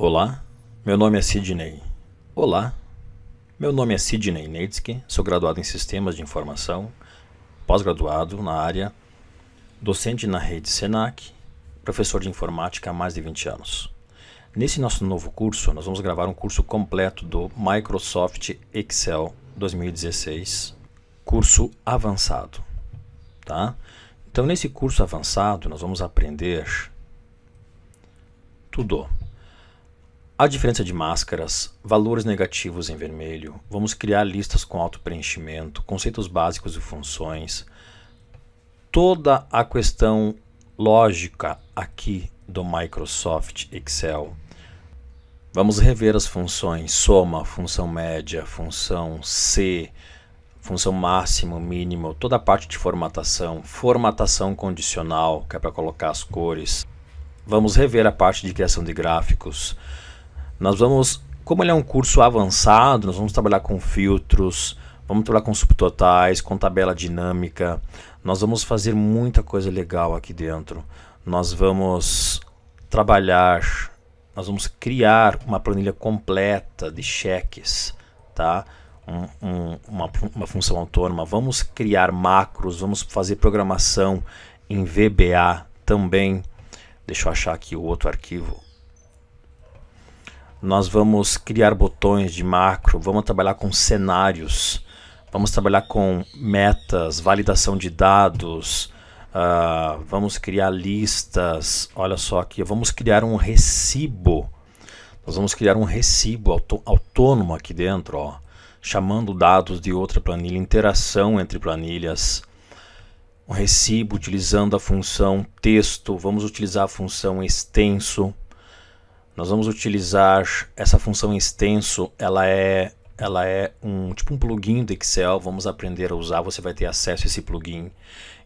Olá, meu nome é Sidney. Olá, meu nome é Sidney Neitzke, sou graduado em Sistemas de Informação, pós-graduado na área, docente na rede SENAC, professor de informática há mais de 20 anos. Nesse nosso novo curso, nós vamos gravar um curso completo do Microsoft Excel 2016, curso avançado, tá? Então, nesse curso avançado, nós vamos aprender tudo a diferença de máscaras, valores negativos em vermelho, vamos criar listas com auto preenchimento, conceitos básicos e funções. Toda a questão lógica aqui do Microsoft Excel. Vamos rever as funções soma, função média, função C, função máximo, mínimo, toda a parte de formatação, formatação condicional, que é para colocar as cores. Vamos rever a parte de criação de gráficos nós vamos, como ele é um curso avançado, nós vamos trabalhar com filtros, vamos trabalhar com subtotais, com tabela dinâmica. Nós vamos fazer muita coisa legal aqui dentro. Nós vamos trabalhar, nós vamos criar uma planilha completa de cheques, tá? Um, um, uma, uma função autônoma. Vamos criar macros, vamos fazer programação em VBA também. Deixa eu achar aqui o outro arquivo nós vamos criar botões de macro, vamos trabalhar com cenários, vamos trabalhar com metas, validação de dados, uh, vamos criar listas. Olha só aqui, vamos criar um recibo. Nós vamos criar um recibo autônomo aqui dentro, ó, chamando dados de outra planilha, interação entre planilhas. Um recibo utilizando a função texto, vamos utilizar a função extenso. Nós vamos utilizar essa função extenso, ela é ela é um tipo um plugin do Excel, vamos aprender a usar, você vai ter acesso a esse plugin.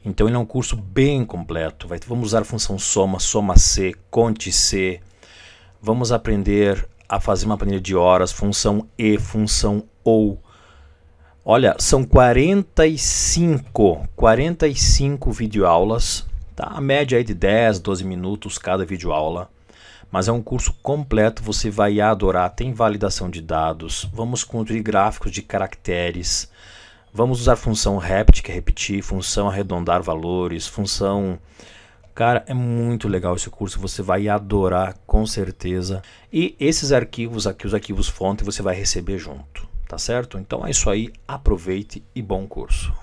Então ele é um curso bem completo, vai, vamos usar a função soma, soma C, conte C, vamos aprender a fazer uma planilha de horas, função E, função OU. Olha, são 45, 45 videoaulas, tá? a média aí de 10, 12 minutos cada videoaula. aula mas é um curso completo, você vai adorar. Tem validação de dados, vamos construir gráficos de caracteres, vamos usar função rept, que é repetir, função arredondar valores, função. Cara, é muito legal esse curso, você vai adorar com certeza. E esses arquivos aqui, os arquivos fonte, você vai receber junto, tá certo? Então é isso aí, aproveite e bom curso.